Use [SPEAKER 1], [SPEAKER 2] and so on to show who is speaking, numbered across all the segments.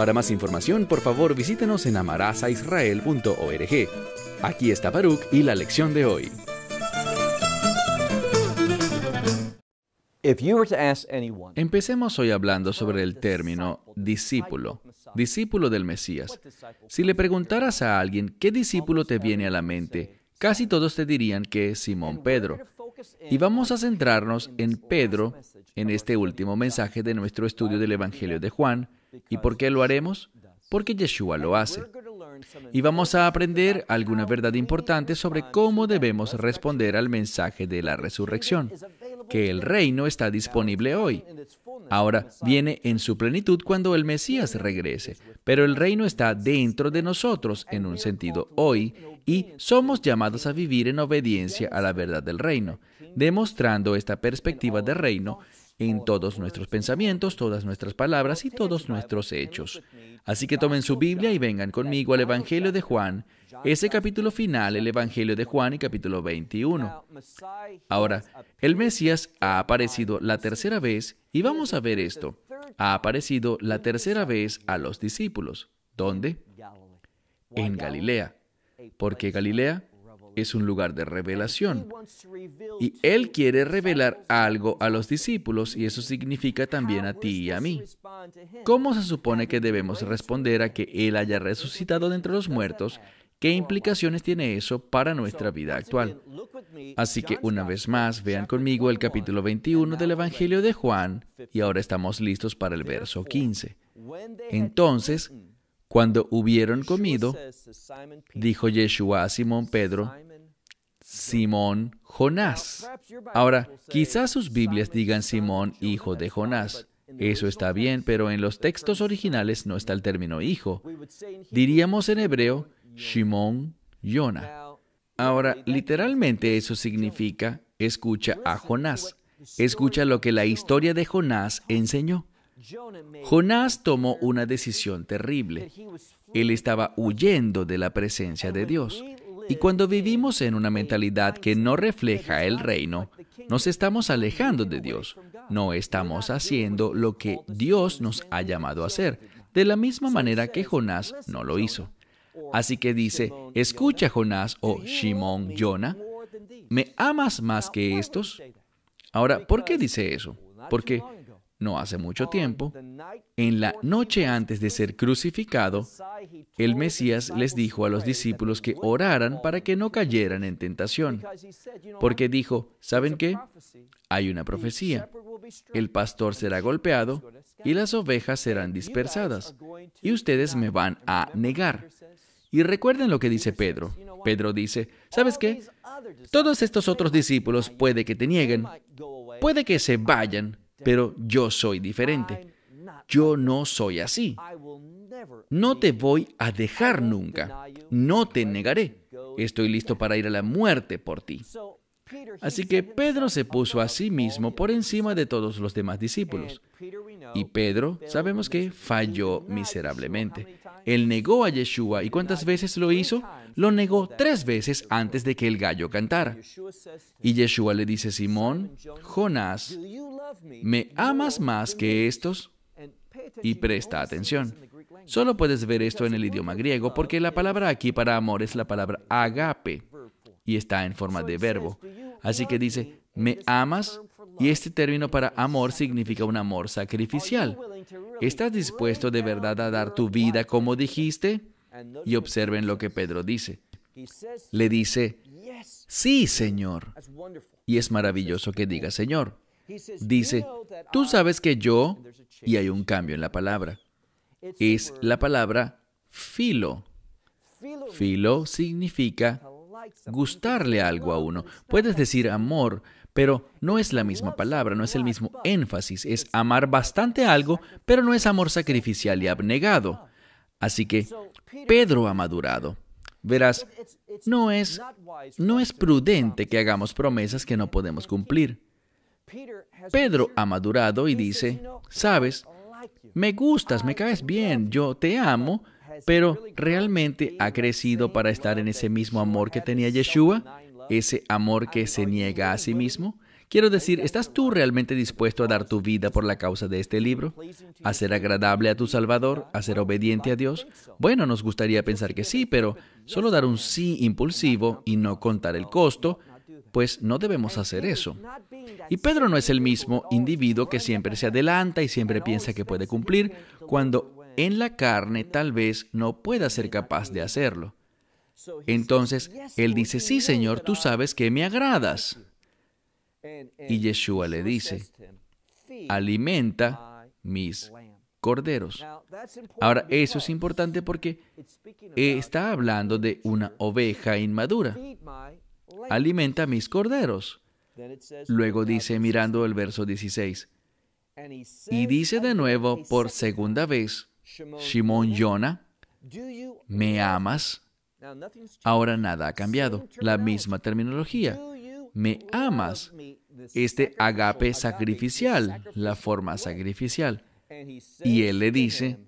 [SPEAKER 1] para más información, por favor, visítenos en amarazaisrael.org. Aquí está Baruch y la lección de hoy. Empecemos hoy hablando sobre el término discípulo, discípulo del Mesías. Si le preguntaras a alguien qué discípulo te viene a la mente, casi todos te dirían que Simón Pedro. Y vamos a centrarnos en Pedro en este último mensaje de nuestro estudio del Evangelio de Juan. ¿Y por qué lo haremos? Porque Yeshua lo hace. Y vamos a aprender alguna verdad importante sobre cómo debemos responder al mensaje de la resurrección, que el reino está disponible hoy. Ahora viene en su plenitud cuando el Mesías regrese, pero el reino está dentro de nosotros en un sentido hoy y somos llamados a vivir en obediencia a la verdad del reino, demostrando esta perspectiva del reino en todos nuestros pensamientos, todas nuestras palabras y todos nuestros hechos. Así que tomen su Biblia y vengan conmigo al Evangelio de Juan, ese capítulo final, el Evangelio de Juan y capítulo 21. Ahora, el Mesías ha aparecido la tercera vez y vamos a ver esto. Ha aparecido la tercera vez a los discípulos. ¿Dónde? En Galilea porque Galilea es un lugar de revelación. Y Él quiere revelar algo a los discípulos y eso significa también a ti y a mí. ¿Cómo se supone que debemos responder a que Él haya resucitado de entre los muertos? ¿Qué implicaciones tiene eso para nuestra vida actual? Así que una vez más, vean conmigo el capítulo 21 del Evangelio de Juan y ahora estamos listos para el verso 15. Entonces, cuando hubieron comido, dijo Yeshua a Simón Pedro, Simón Jonás. Ahora, quizás sus Biblias digan Simón, hijo de Jonás. Eso está bien, pero en los textos originales no está el término hijo. Diríamos en hebreo, Shimon Yona. Ahora, literalmente eso significa, escucha a Jonás. Escucha lo que la historia de Jonás enseñó. Jonás tomó una decisión terrible. Él estaba huyendo de la presencia de Dios. Y cuando vivimos en una mentalidad que no refleja el reino, nos estamos alejando de Dios. No estamos haciendo lo que Dios nos ha llamado a hacer, de la misma manera que Jonás no lo hizo. Así que dice, escucha Jonás o oh Shimon Jonah, ¿me amas más que estos? Ahora, ¿por qué dice eso? Porque no hace mucho tiempo, en la noche antes de ser crucificado, el Mesías les dijo a los discípulos que oraran para que no cayeran en tentación, porque dijo, ¿saben qué? Hay una profecía. El pastor será golpeado y las ovejas serán dispersadas, y ustedes me van a negar. Y recuerden lo que dice Pedro. Pedro dice, ¿sabes qué? Todos estos otros discípulos puede que te nieguen, puede que se vayan, pero yo soy diferente. Yo no soy así. No te voy a dejar nunca. No te negaré. Estoy listo para ir a la muerte por ti. Así que Pedro se puso a sí mismo por encima de todos los demás discípulos. Y Pedro, sabemos que falló miserablemente. Él negó a Yeshua. ¿Y cuántas veces lo hizo? Lo negó tres veces antes de que el gallo cantara. Y Yeshua le dice Simón, Jonás, ¿me amas más que estos? Y presta atención. Solo puedes ver esto en el idioma griego porque la palabra aquí para amor es la palabra agape y está en forma de verbo. Así que dice, ¿me amas? Y este término para amor significa un amor sacrificial. ¿Estás dispuesto de verdad a dar tu vida como dijiste? Y observen lo que Pedro dice. Le dice, sí, Señor. Y es maravilloso que diga Señor. Dice, tú sabes que yo, y hay un cambio en la palabra, es la palabra filo. Filo significa gustarle algo a uno. Puedes decir amor, pero no es la misma palabra, no es el mismo énfasis, es amar bastante algo, pero no es amor sacrificial y abnegado. Así que Pedro ha madurado. Verás, no es, no es prudente que hagamos promesas que no podemos cumplir. Pedro ha madurado y dice, sabes, me gustas, me caes bien, yo te amo, pero ¿realmente ha crecido para estar en ese mismo amor que tenía Yeshua? ese amor que se niega a sí mismo? Quiero decir, ¿estás tú realmente dispuesto a dar tu vida por la causa de este libro? ¿A ser agradable a tu Salvador? ¿A ser obediente a Dios? Bueno, nos gustaría pensar que sí, pero solo dar un sí impulsivo y no contar el costo, pues no debemos hacer eso. Y Pedro no es el mismo individuo que siempre se adelanta y siempre piensa que puede cumplir, cuando en la carne tal vez no pueda ser capaz de hacerlo. Entonces él dice, sí, Señor, tú sabes que me agradas. Y Yeshua le dice, alimenta mis corderos. Ahora, eso es importante porque está hablando de una oveja inmadura. Alimenta mis corderos. Luego dice, mirando el verso 16, y dice de nuevo por segunda vez, Shimon Yona, ¿me amas? Ahora nada ha cambiado. La misma terminología. Me amas. Este agape sacrificial, la forma sacrificial. Y él le dice,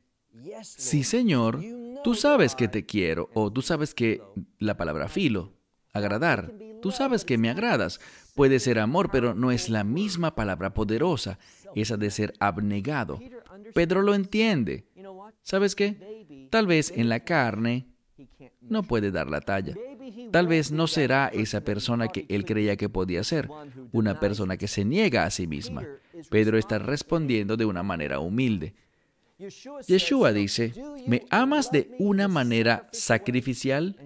[SPEAKER 1] sí Señor, tú sabes que te quiero, o tú sabes que la palabra filo, agradar, tú sabes que me agradas. Puede ser amor, pero no es la misma palabra poderosa, esa de ser abnegado. Pedro lo entiende. ¿Sabes qué? Tal vez en la carne no puede dar la talla. Tal vez no será esa persona que él creía que podía ser, una persona que se niega a sí misma. Pedro está respondiendo de una manera humilde. Yeshua dice, ¿me amas de una manera sacrificial?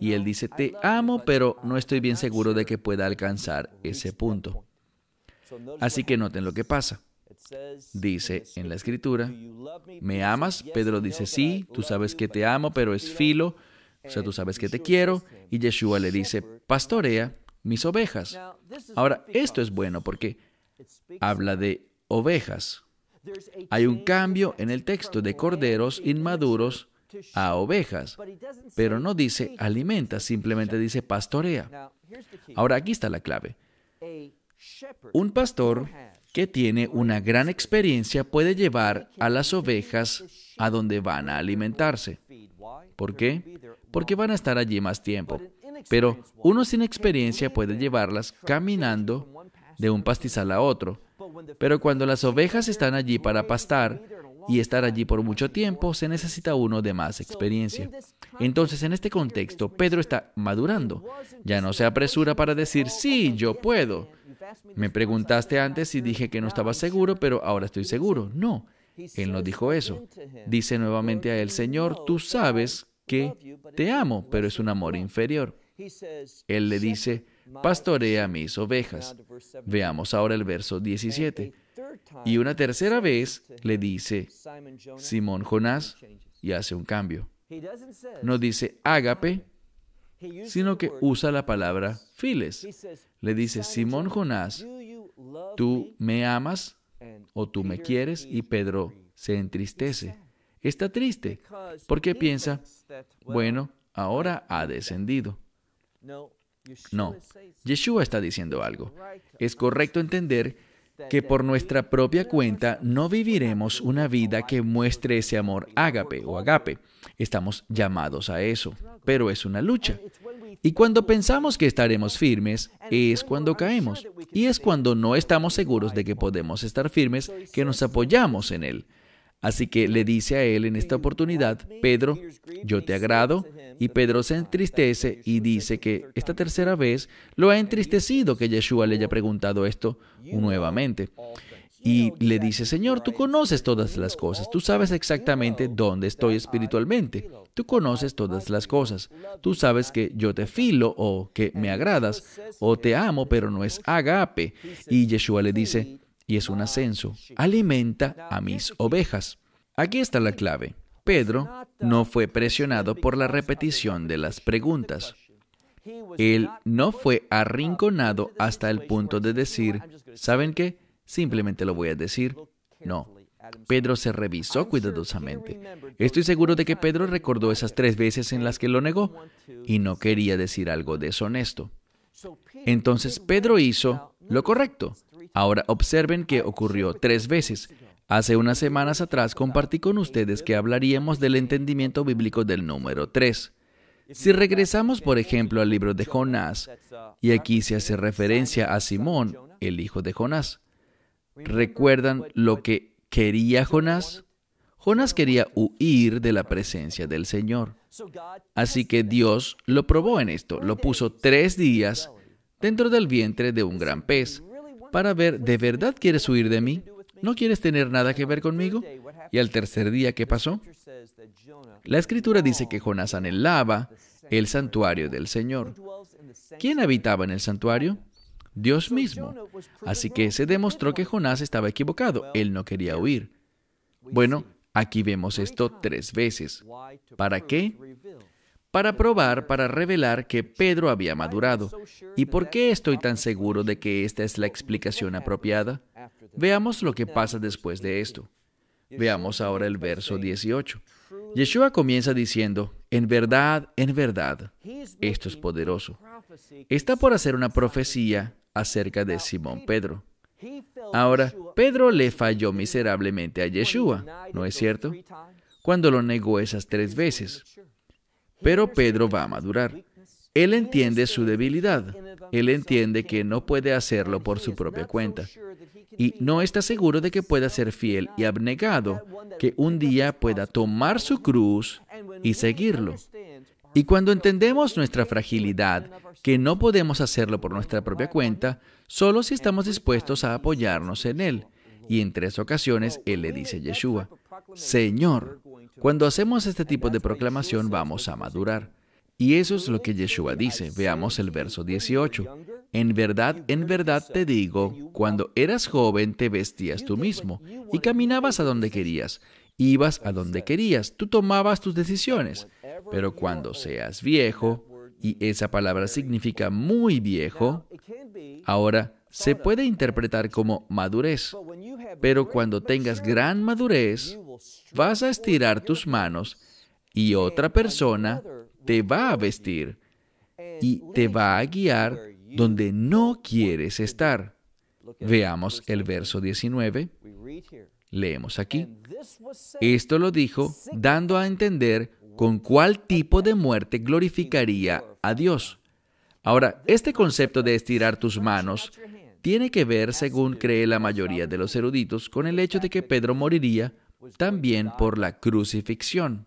[SPEAKER 1] Y él dice, te amo, pero no estoy bien seguro de que pueda alcanzar ese punto. Así que noten lo que pasa. Dice en la escritura, ¿me amas? Pedro dice, sí, tú sabes que te amo, pero es filo, o sea, tú sabes que te quiero. Y Yeshua le dice, pastorea mis ovejas. Ahora, esto es bueno porque habla de ovejas. Hay un cambio en el texto de corderos inmaduros a ovejas, pero no dice alimenta, simplemente dice pastorea. Ahora aquí está la clave. Un pastor que tiene una gran experiencia puede llevar a las ovejas a donde van a alimentarse. ¿Por qué? Porque van a estar allí más tiempo. Pero uno sin experiencia puede llevarlas caminando de un pastizal a otro. Pero cuando las ovejas están allí para pastar y estar allí por mucho tiempo, se necesita uno de más experiencia. Entonces, en este contexto, Pedro está madurando. Ya no se apresura para decir, sí, yo puedo. Me preguntaste antes si dije que no estaba seguro, pero ahora estoy seguro. No, él no dijo eso. Dice nuevamente a él, Señor, tú sabes que te amo, pero es un amor inferior. Él le dice, pastorea mis ovejas. Veamos ahora el verso 17. Y una tercera vez le dice, Simón Jonás, y hace un cambio. No dice, ágape, sino que usa la palabra files. Le dice, Simón Jonás, tú me amas o tú me quieres y Pedro se entristece. Está triste porque piensa, bueno, ahora ha descendido. No, Yeshua está diciendo algo. Es correcto entender que por nuestra propia cuenta no viviremos una vida que muestre ese amor ágape o agape. Estamos llamados a eso, pero es una lucha. Y cuando pensamos que estaremos firmes, es cuando caemos. Y es cuando no estamos seguros de que podemos estar firmes, que nos apoyamos en Él. Así que le dice a Él en esta oportunidad, Pedro, yo te agrado, y Pedro se entristece y dice que esta tercera vez lo ha entristecido que Yeshua le haya preguntado esto nuevamente. Y le dice, Señor, tú conoces todas las cosas, tú sabes exactamente dónde estoy espiritualmente, tú conoces todas las cosas, tú sabes que yo te filo o que me agradas o te amo, pero no es agape. Y Yeshua le dice, y es un ascenso, alimenta a mis ovejas. Aquí está la clave. Pedro no fue presionado por la repetición de las preguntas. Él no fue arrinconado hasta el punto de decir, ¿saben qué? Simplemente lo voy a decir. No. Pedro se revisó cuidadosamente. Estoy seguro de que Pedro recordó esas tres veces en las que lo negó y no quería decir algo deshonesto. Entonces Pedro hizo lo correcto. Ahora observen que ocurrió tres veces. Hace unas semanas atrás compartí con ustedes que hablaríamos del entendimiento bíblico del número 3. Si regresamos, por ejemplo, al libro de Jonás, y aquí se hace referencia a Simón, el hijo de Jonás. ¿Recuerdan lo que quería Jonás? Jonás quería huir de la presencia del Señor. Así que Dios lo probó en esto, lo puso tres días dentro del vientre de un gran pez para ver, ¿de verdad quieres huir de mí? ¿No quieres tener nada que ver conmigo? Y al tercer día, ¿qué pasó? La escritura dice que Jonás anhelaba el santuario del Señor. ¿Quién habitaba en el santuario? Dios mismo. Así que se demostró que Jonás estaba equivocado. Él no quería huir. Bueno, aquí vemos esto tres veces. ¿Para qué? Para probar, para revelar que Pedro había madurado. ¿Y por qué estoy tan seguro de que esta es la explicación apropiada? Veamos lo que pasa después de esto. Veamos ahora el verso 18. Yeshua comienza diciendo, en verdad, en verdad, esto es poderoso. Está por hacer una profecía acerca de Simón Pedro. Ahora, Pedro le falló miserablemente a Yeshua, ¿no es cierto? Cuando lo negó esas tres veces. Pero Pedro va a madurar. Él entiende su debilidad. Él entiende que no puede hacerlo por su propia cuenta y no está seguro de que pueda ser fiel y abnegado, que un día pueda tomar su cruz y seguirlo. Y cuando entendemos nuestra fragilidad, que no podemos hacerlo por nuestra propia cuenta, solo si estamos dispuestos a apoyarnos en Él. Y en tres ocasiones Él le dice a Yeshua, Señor, cuando hacemos este tipo de proclamación vamos a madurar. Y eso es lo que Yeshua dice. Veamos el verso 18. En verdad, en verdad te digo, cuando eras joven te vestías tú mismo y caminabas a donde querías, ibas a donde querías, tú tomabas tus decisiones. Pero cuando seas viejo, y esa palabra significa muy viejo, ahora se puede interpretar como madurez. Pero cuando tengas gran madurez, vas a estirar tus manos y otra persona te va a vestir y te va a guiar donde no quieres estar. Veamos el verso 19. Leemos aquí. Esto lo dijo dando a entender con cuál tipo de muerte glorificaría a Dios. Ahora, este concepto de estirar tus manos tiene que ver, según cree la mayoría de los eruditos, con el hecho de que Pedro moriría también por la crucifixión.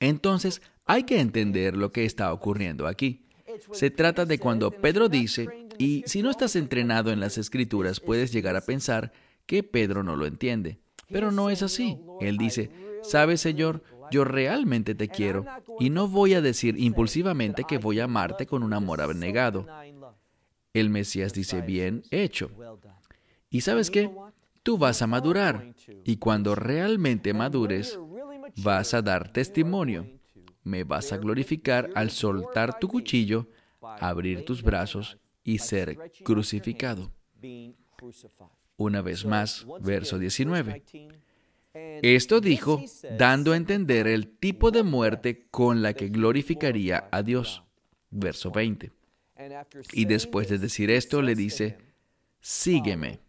[SPEAKER 1] Entonces, hay que entender lo que está ocurriendo aquí. Se trata de cuando Pedro dice, y si no estás entrenado en las escrituras puedes llegar a pensar que Pedro no lo entiende. Pero no es así. Él dice, sabes Señor, yo realmente te quiero y no voy a decir impulsivamente que voy a amarte con un amor abnegado. El Mesías dice, bien hecho. ¿Y sabes qué? Tú vas a madurar y cuando realmente madures, vas a dar testimonio me vas a glorificar al soltar tu cuchillo, abrir tus brazos y ser crucificado. Una vez más, verso 19. Esto dijo, dando a entender el tipo de muerte con la que glorificaría a Dios. Verso 20. Y después de decir esto, le dice, sígueme.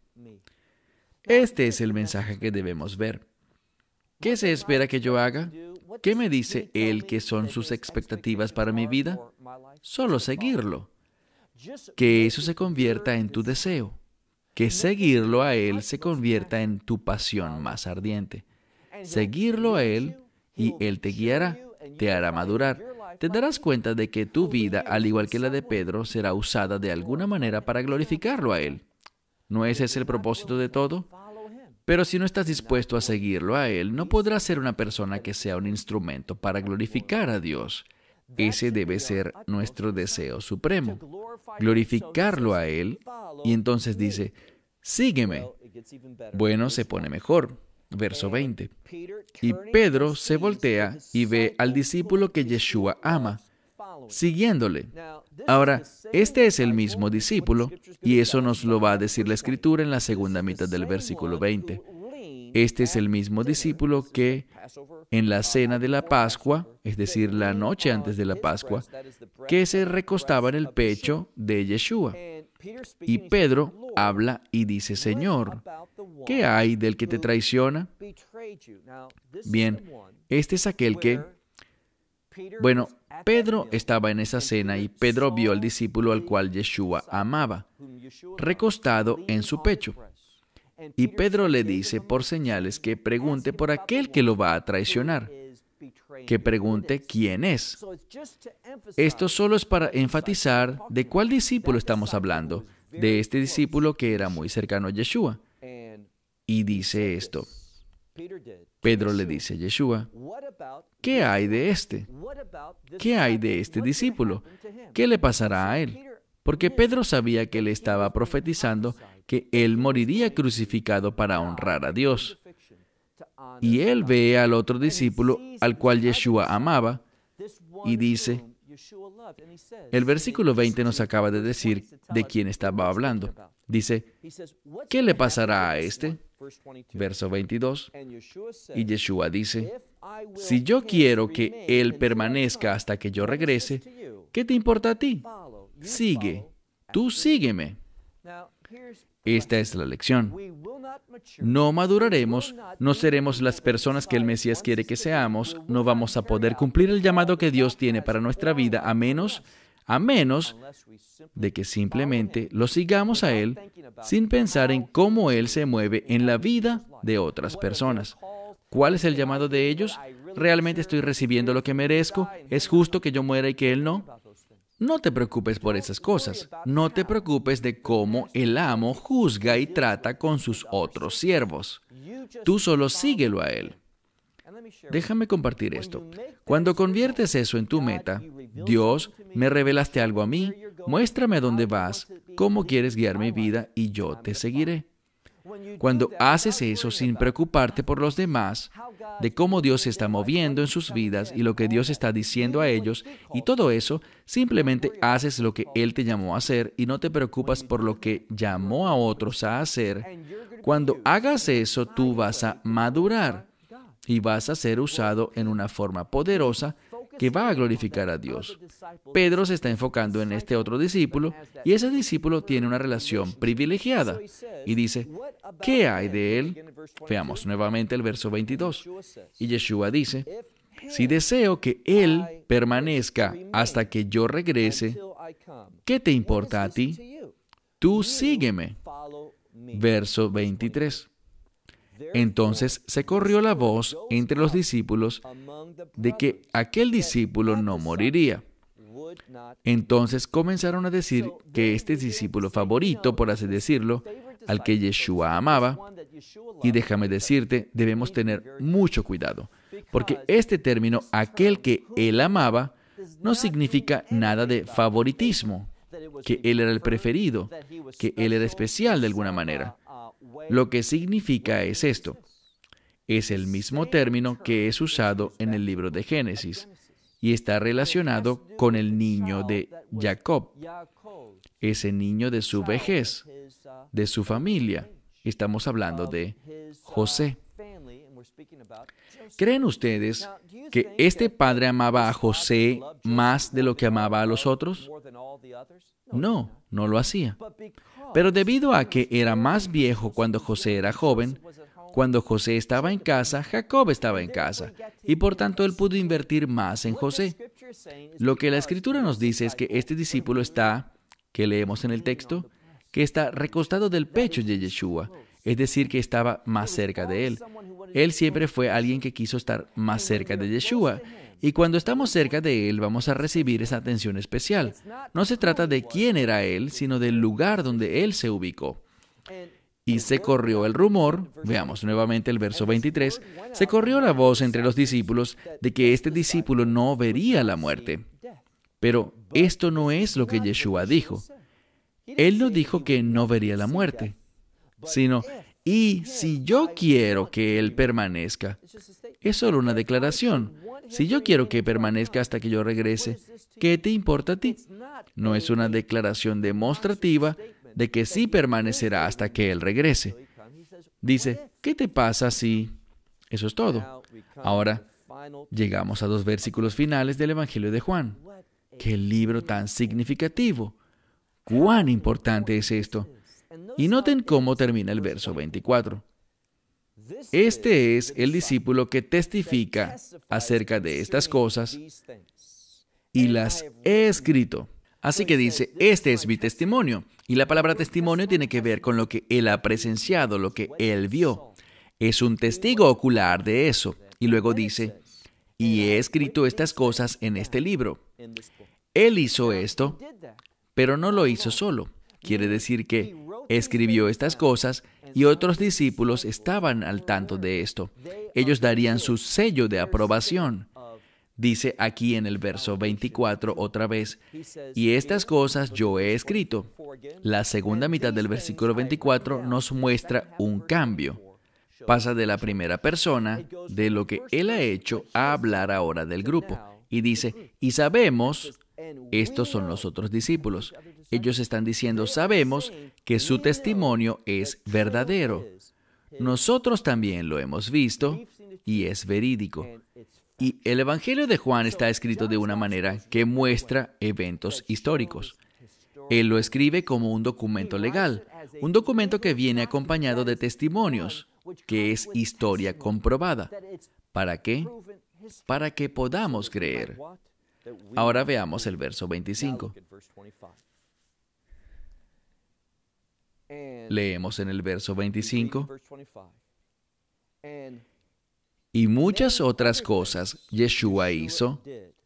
[SPEAKER 1] Este es el mensaje que debemos ver. ¿Qué se espera que yo haga? ¿Qué me dice Él que son sus expectativas para mi vida? Solo seguirlo. Que eso se convierta en tu deseo. Que seguirlo a Él se convierta en tu pasión más ardiente. Seguirlo a Él y Él te guiará, te hará madurar. Te darás cuenta de que tu vida, al igual que la de Pedro, será usada de alguna manera para glorificarlo a Él. ¿No ese es el propósito de todo? Pero si no estás dispuesto a seguirlo a Él, no podrás ser una persona que sea un instrumento para glorificar a Dios. Ese debe ser nuestro deseo supremo, glorificarlo a Él. Y entonces dice, sígueme. Bueno, se pone mejor. Verso 20. Y Pedro se voltea y ve al discípulo que Yeshua ama, siguiéndole. Ahora, este es el mismo discípulo, y eso nos lo va a decir la escritura en la segunda mitad del versículo 20. Este es el mismo discípulo que en la cena de la Pascua, es decir, la noche antes de la Pascua, que se recostaba en el pecho de Yeshua. Y Pedro habla y dice, Señor, ¿qué hay del que te traiciona? Bien, este es aquel que, bueno, Pedro estaba en esa cena y Pedro vio al discípulo al cual Yeshua amaba, recostado en su pecho. Y Pedro le dice por señales que pregunte por aquel que lo va a traicionar, que pregunte quién es. Esto solo es para enfatizar de cuál discípulo estamos hablando, de este discípulo que era muy cercano a Yeshua. Y dice esto. Pedro le dice a Yeshua, ¿qué hay de este? ¿Qué hay de este discípulo? ¿Qué le pasará a él? Porque Pedro sabía que le estaba profetizando que él moriría crucificado para honrar a Dios. Y él ve al otro discípulo al cual Yeshua amaba y dice, el versículo 20 nos acaba de decir de quién estaba hablando. Dice, ¿qué le pasará a este? verso 22. Y Yeshua dice, si yo quiero que Él permanezca hasta que yo regrese, ¿qué te importa a ti? Sigue, tú sígueme. Esta es la lección. No maduraremos, no seremos las personas que el Mesías quiere que seamos, no vamos a poder cumplir el llamado que Dios tiene para nuestra vida a menos a menos de que simplemente lo sigamos a Él sin pensar en cómo Él se mueve en la vida de otras personas. ¿Cuál es el llamado de ellos? ¿Realmente estoy recibiendo lo que merezco? ¿Es justo que yo muera y que Él no? No te preocupes por esas cosas. No te preocupes de cómo el amo juzga y trata con sus otros siervos. Tú solo síguelo a Él. Déjame compartir esto. Cuando conviertes eso en tu meta, Dios, me revelaste algo a mí, muéstrame dónde vas, cómo quieres guiar mi vida y yo te seguiré. Cuando haces eso sin preocuparte por los demás, de cómo Dios se está moviendo en sus vidas y lo que Dios está diciendo a ellos, y todo eso, simplemente haces lo que Él te llamó a hacer y no te preocupas por lo que llamó a otros a hacer, cuando hagas eso tú vas a madurar y vas a ser usado en una forma poderosa que va a glorificar a Dios. Pedro se está enfocando en este otro discípulo y ese discípulo tiene una relación privilegiada y dice, ¿qué hay de él? Veamos nuevamente el verso 22. Y Yeshua dice, si deseo que él permanezca hasta que yo regrese, ¿qué te importa a ti? Tú sígueme. Verso 23. Entonces se corrió la voz entre los discípulos de que aquel discípulo no moriría. Entonces comenzaron a decir que este discípulo favorito, por así decirlo, al que Yeshua amaba, y déjame decirte, debemos tener mucho cuidado, porque este término, aquel que él amaba, no significa nada de favoritismo, que él era el preferido, que él era especial de alguna manera. Lo que significa es esto. Es el mismo término que es usado en el libro de Génesis y está relacionado con el niño de Jacob, ese niño de su vejez, de su familia. Estamos hablando de José. ¿Creen ustedes que este padre amaba a José más de lo que amaba a los otros? No, no lo hacía. Pero debido a que era más viejo cuando José era joven, cuando José estaba en casa, Jacob estaba en casa, y por tanto él pudo invertir más en José. Lo que la escritura nos dice es que este discípulo está, que leemos en el texto, que está recostado del pecho de Yeshua, es decir, que estaba más cerca de él. Él siempre fue alguien que quiso estar más cerca de Yeshua. Y cuando estamos cerca de Él vamos a recibir esa atención especial. No se trata de quién era Él, sino del lugar donde Él se ubicó. Y se corrió el rumor, veamos nuevamente el verso 23, se corrió la voz entre los discípulos de que este discípulo no vería la muerte. Pero esto no es lo que Yeshua dijo. Él no dijo que no vería la muerte, sino y si yo quiero que Él permanezca, es solo una declaración. Si yo quiero que permanezca hasta que yo regrese, ¿qué te importa a ti? No es una declaración demostrativa de que sí permanecerá hasta que Él regrese. Dice, ¿qué te pasa si... Eso es todo. Ahora, llegamos a dos versículos finales del Evangelio de Juan. ¡Qué libro tan significativo! ¡Cuán importante es esto! Y noten cómo termina el verso 24. Este es el discípulo que testifica acerca de estas cosas y las he escrito. Así que dice, este es mi testimonio. Y la palabra testimonio tiene que ver con lo que él ha presenciado, lo que él vio. Es un testigo ocular de eso. Y luego dice, y he escrito estas cosas en este libro. Él hizo esto, pero no lo hizo solo. Quiere decir que escribió estas cosas y otros discípulos estaban al tanto de esto. Ellos darían su sello de aprobación. Dice aquí en el verso 24 otra vez, y estas cosas yo he escrito. La segunda mitad del versículo 24 nos muestra un cambio. Pasa de la primera persona, de lo que él ha hecho, a hablar ahora del grupo. Y dice, y sabemos estos son los otros discípulos. Ellos están diciendo, sabemos que su testimonio es verdadero. Nosotros también lo hemos visto y es verídico. Y el Evangelio de Juan está escrito de una manera que muestra eventos históricos. Él lo escribe como un documento legal, un documento que viene acompañado de testimonios, que es historia comprobada. ¿Para qué? Para que podamos creer. Ahora veamos el verso 25. Leemos en el verso 25. Y muchas otras cosas Yeshua hizo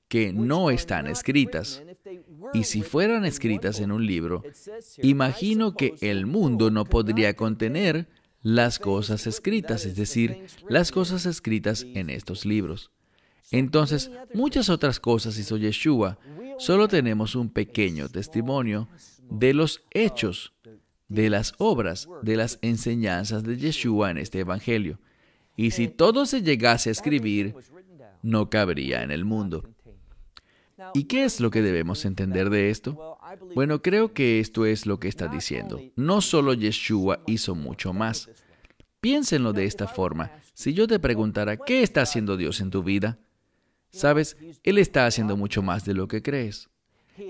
[SPEAKER 1] que no están escritas. Y si fueran escritas en un libro, imagino que el mundo no podría contener las cosas escritas, es decir, las cosas escritas en estos libros. Entonces, muchas otras cosas hizo Yeshua. Solo tenemos un pequeño testimonio de los hechos, de las obras, de las enseñanzas de Yeshua en este Evangelio. Y si todo se llegase a escribir, no cabría en el mundo. ¿Y qué es lo que debemos entender de esto? Bueno, creo que esto es lo que está diciendo. No solo Yeshua hizo mucho más. Piénsenlo de esta forma. Si yo te preguntara, ¿qué está haciendo Dios en tu vida? Sabes, Él está haciendo mucho más de lo que crees.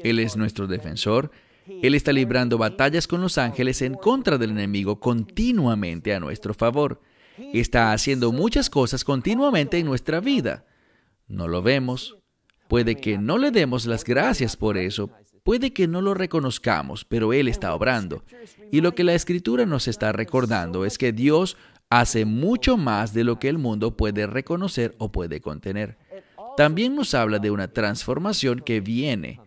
[SPEAKER 1] Él es nuestro defensor. Él está librando batallas con los ángeles en contra del enemigo continuamente a nuestro favor. Está haciendo muchas cosas continuamente en nuestra vida. No lo vemos. Puede que no le demos las gracias por eso. Puede que no lo reconozcamos, pero Él está obrando. Y lo que la escritura nos está recordando es que Dios hace mucho más de lo que el mundo puede reconocer o puede contener también nos habla de una transformación que viene.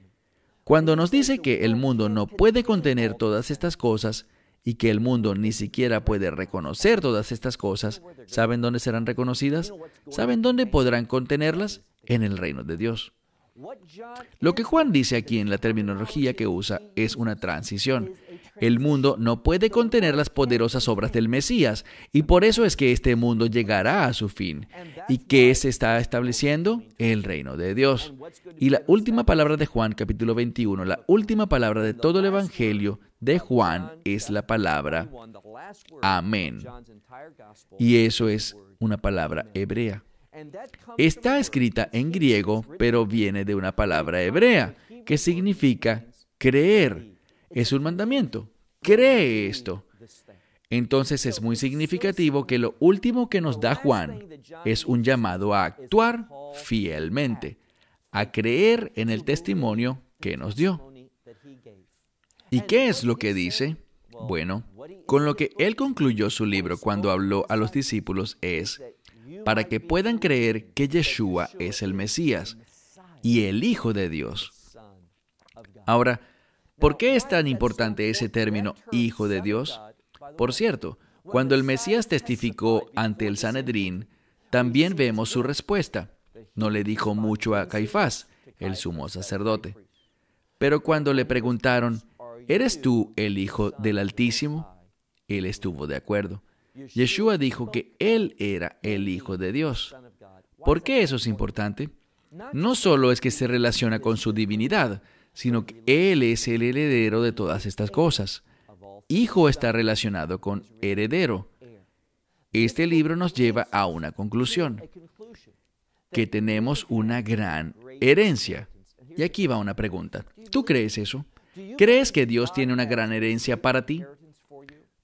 [SPEAKER 1] Cuando nos dice que el mundo no puede contener todas estas cosas y que el mundo ni siquiera puede reconocer todas estas cosas, ¿saben dónde serán reconocidas? ¿Saben dónde podrán contenerlas? En el reino de Dios. Lo que Juan dice aquí en la terminología que usa es una transición. El mundo no puede contener las poderosas obras del Mesías y por eso es que este mundo llegará a su fin. ¿Y qué se está estableciendo? El reino de Dios. Y la última palabra de Juan capítulo 21, la última palabra de todo el Evangelio de Juan es la palabra amén. Y eso es una palabra hebrea. Está escrita en griego, pero viene de una palabra hebrea, que significa creer. Es un mandamiento. Cree esto. Entonces es muy significativo que lo último que nos da Juan es un llamado a actuar fielmente, a creer en el testimonio que nos dio. ¿Y qué es lo que dice? Bueno, con lo que él concluyó su libro cuando habló a los discípulos es para que puedan creer que Yeshua es el Mesías y el Hijo de Dios. Ahora, ¿por qué es tan importante ese término Hijo de Dios? Por cierto, cuando el Mesías testificó ante el Sanedrín, también vemos su respuesta. No le dijo mucho a Caifás, el sumo sacerdote. Pero cuando le preguntaron, ¿eres tú el Hijo del Altísimo? Él estuvo de acuerdo. Yeshua dijo que Él era el Hijo de Dios. ¿Por qué eso es importante? No solo es que se relaciona con su divinidad, sino que Él es el heredero de todas estas cosas. Hijo está relacionado con heredero. Este libro nos lleva a una conclusión, que tenemos una gran herencia. Y aquí va una pregunta. ¿Tú crees eso? ¿Crees que Dios tiene una gran herencia para ti?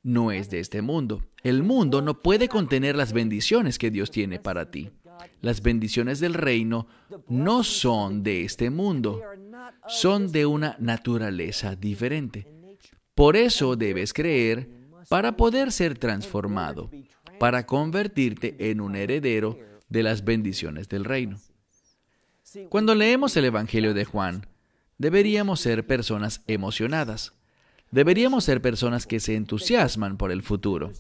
[SPEAKER 1] no es de este mundo. El mundo no puede contener las bendiciones que Dios tiene para ti. Las bendiciones del reino no son de este mundo, son de una naturaleza diferente. Por eso debes creer para poder ser transformado, para convertirte en un heredero de las bendiciones del reino. Cuando leemos el Evangelio de Juan, deberíamos ser personas emocionadas. Deberíamos ser personas que se entusiasman por el futuro.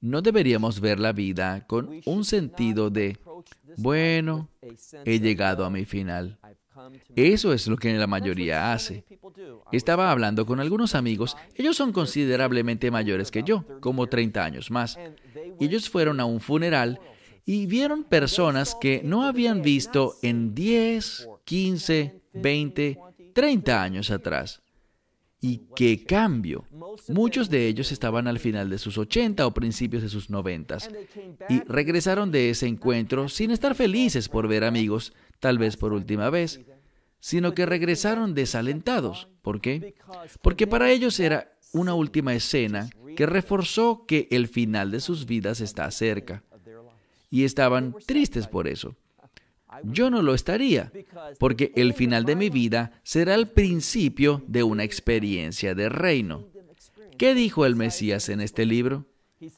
[SPEAKER 1] No deberíamos ver la vida con un sentido de, bueno, he llegado a mi final. Eso es lo que la mayoría hace. Estaba hablando con algunos amigos, ellos son considerablemente mayores que yo, como 30 años más. Ellos fueron a un funeral y vieron personas que no habían visto en 10, 15, 20, 30 años atrás. ¿Y qué cambio? Muchos de ellos estaban al final de sus 80 o principios de sus 90 y regresaron de ese encuentro sin estar felices por ver amigos, tal vez por última vez, sino que regresaron desalentados. ¿Por qué? Porque para ellos era una última escena que reforzó que el final de sus vidas está cerca. Y estaban tristes por eso yo no lo estaría, porque el final de mi vida será el principio de una experiencia de reino. ¿Qué dijo el Mesías en este libro?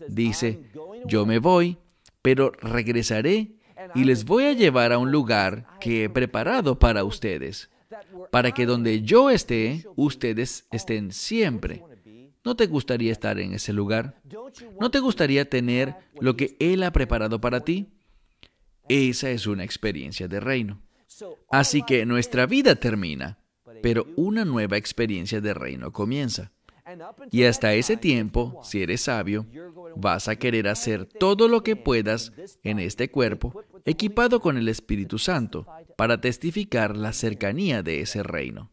[SPEAKER 1] Dice, yo me voy, pero regresaré y les voy a llevar a un lugar que he preparado para ustedes, para que donde yo esté, ustedes estén siempre. ¿No te gustaría estar en ese lugar? ¿No te gustaría tener lo que Él ha preparado para ti? Esa es una experiencia de reino. Así que nuestra vida termina, pero una nueva experiencia de reino comienza. Y hasta ese tiempo, si eres sabio, vas a querer hacer todo lo que puedas en este cuerpo, equipado con el Espíritu Santo, para testificar la cercanía de ese reino,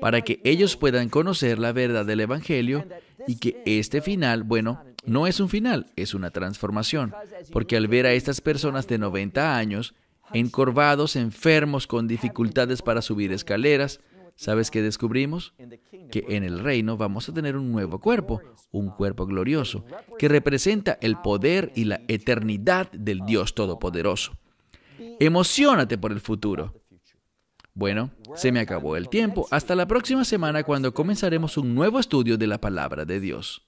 [SPEAKER 1] para que ellos puedan conocer la verdad del Evangelio y que este final, bueno, no es un final, es una transformación, porque al ver a estas personas de 90 años, encorvados, enfermos, con dificultades para subir escaleras, ¿sabes qué descubrimos? Que en el reino vamos a tener un nuevo cuerpo, un cuerpo glorioso, que representa el poder y la eternidad del Dios Todopoderoso. Emocionate por el futuro. Bueno, se me acabó el tiempo. Hasta la próxima semana cuando comenzaremos un nuevo estudio de la palabra de Dios.